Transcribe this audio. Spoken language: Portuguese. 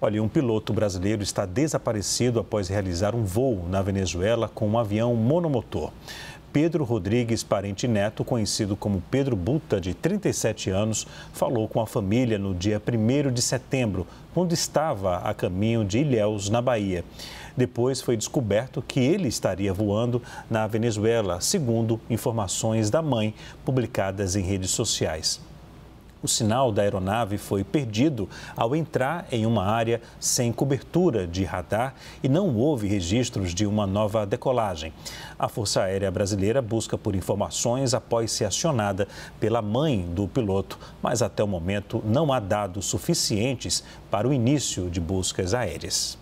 Olha, um piloto brasileiro está desaparecido após realizar um voo na Venezuela com um avião monomotor. Pedro Rodrigues Parente Neto, conhecido como Pedro Buta, de 37 anos, falou com a família no dia 1 de setembro, quando estava a caminho de Ilhéus, na Bahia. Depois foi descoberto que ele estaria voando na Venezuela, segundo informações da mãe publicadas em redes sociais. O sinal da aeronave foi perdido ao entrar em uma área sem cobertura de radar e não houve registros de uma nova decolagem. A Força Aérea Brasileira busca por informações após ser acionada pela mãe do piloto, mas até o momento não há dados suficientes para o início de buscas aéreas.